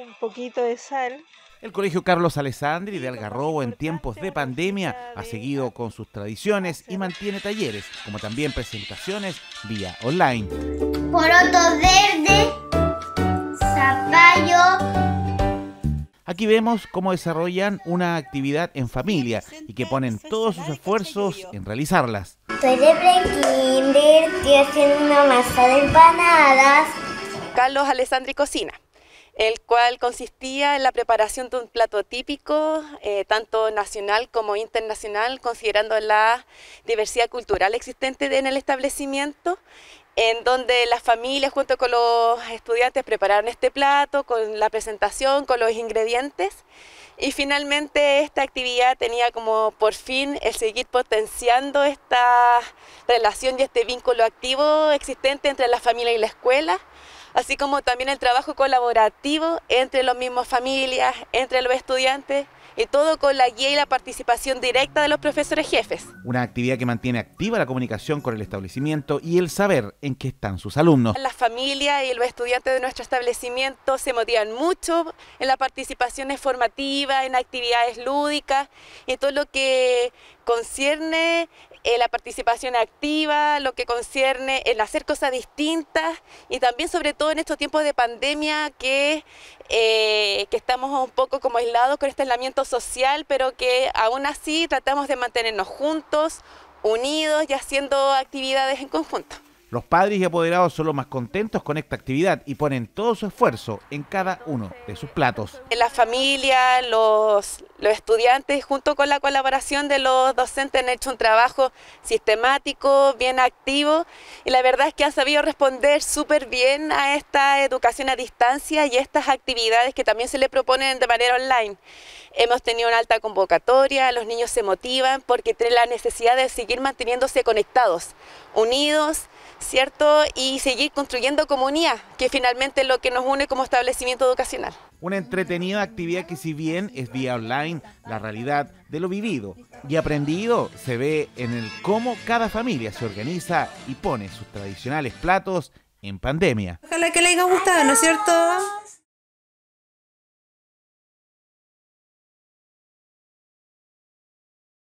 un poquito de sal. El Colegio Carlos Alessandri de Algarrobo en tiempos de pandemia ha seguido con sus tradiciones y mantiene talleres, como también presentaciones vía online. Poroto verde, zapallo. Aquí vemos cómo desarrollan una actividad en familia y que ponen todos sus esfuerzos en realizarlas. Soy de una masa de empanadas. Carlos Alessandri cocina el cual consistía en la preparación de un plato típico, eh, tanto nacional como internacional, considerando la diversidad cultural existente en el establecimiento, en donde las familias junto con los estudiantes prepararon este plato, con la presentación, con los ingredientes. Y finalmente esta actividad tenía como por fin el seguir potenciando esta relación y este vínculo activo existente entre la familia y la escuela, así como también el trabajo colaborativo entre las mismas familias, entre los estudiantes y todo con la guía y la participación directa de los profesores jefes. Una actividad que mantiene activa la comunicación con el establecimiento y el saber en qué están sus alumnos. Las familias y los estudiantes de nuestro establecimiento se motivan mucho en las participaciones formativas, en actividades lúdicas, en todo lo que concierne eh, la participación activa, lo que concierne el hacer cosas distintas y también sobre todo en estos tiempos de pandemia que, eh, que estamos un poco como aislados con este aislamiento social, pero que aún así tratamos de mantenernos juntos, unidos y haciendo actividades en conjunto. Los padres y apoderados son los más contentos con esta actividad y ponen todo su esfuerzo en cada uno de sus platos. La familia, los, estudiantes, junto con la colaboración de los docentes, han hecho un trabajo sistemático, bien activo, y la verdad es que han sabido responder súper bien a esta educación a distancia y estas actividades que también se le proponen de manera online. Hemos tenido una alta convocatoria, los niños se motivan porque tienen la necesidad de seguir manteniéndose conectados, unidos, ¿cierto? Y seguir construyendo comunidad, que finalmente es lo que nos une como establecimiento educacional. Una entretenida actividad que si bien es vía online, la realidad de lo vivido y aprendido se ve en el cómo cada familia se organiza y pone sus tradicionales platos en pandemia. Ojalá que le haya gustado, ¿no es cierto?